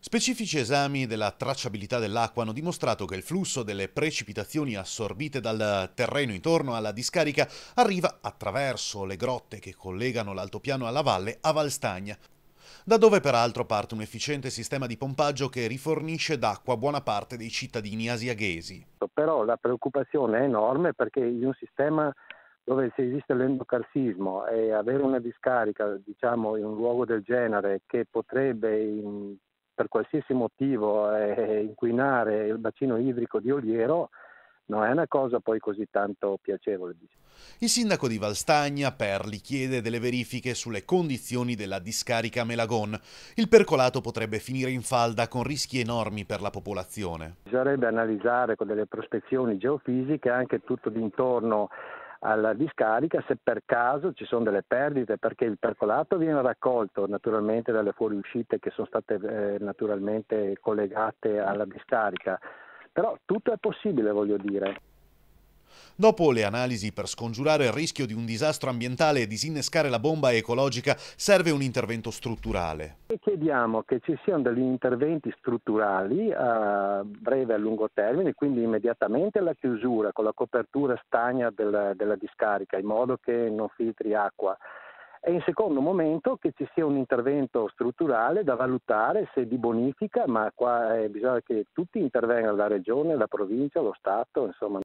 Specifici esami della tracciabilità dell'acqua hanno dimostrato che il flusso delle precipitazioni assorbite dal terreno intorno alla discarica arriva attraverso le grotte che collegano l'altopiano alla valle a Valstagna, da dove peraltro parte un efficiente sistema di pompaggio che rifornisce d'acqua buona parte dei cittadini asiaghesi. Però la preoccupazione è enorme perché in un sistema dove se esiste l'endocarsismo e avere una discarica diciamo, in un luogo del genere che potrebbe in per qualsiasi motivo eh, inquinare il bacino idrico di Oliero non è una cosa poi così tanto piacevole. Il sindaco di Valstagna, Perli, chiede delle verifiche sulle condizioni della discarica Melagon. Il percolato potrebbe finire in falda con rischi enormi per la popolazione. Bisognerebbe analizzare con delle prospezioni geofisiche anche tutto d'intorno alla discarica se per caso ci sono delle perdite, perché il percolato viene raccolto naturalmente dalle fuoriuscite che sono state eh, naturalmente collegate alla discarica. Però tutto è possibile, voglio dire. Dopo le analisi per scongiurare il rischio di un disastro ambientale e disinnescare la bomba ecologica, serve un intervento strutturale. Chiediamo che ci siano degli interventi strutturali a eh, breve e a lungo termine, quindi immediatamente alla chiusura con la copertura stagna della, della discarica, in modo che non filtri acqua e in secondo momento che ci sia un intervento strutturale da valutare se di bonifica, ma qua eh, bisogna che tutti intervengano, la regione, la provincia, lo Stato, insomma.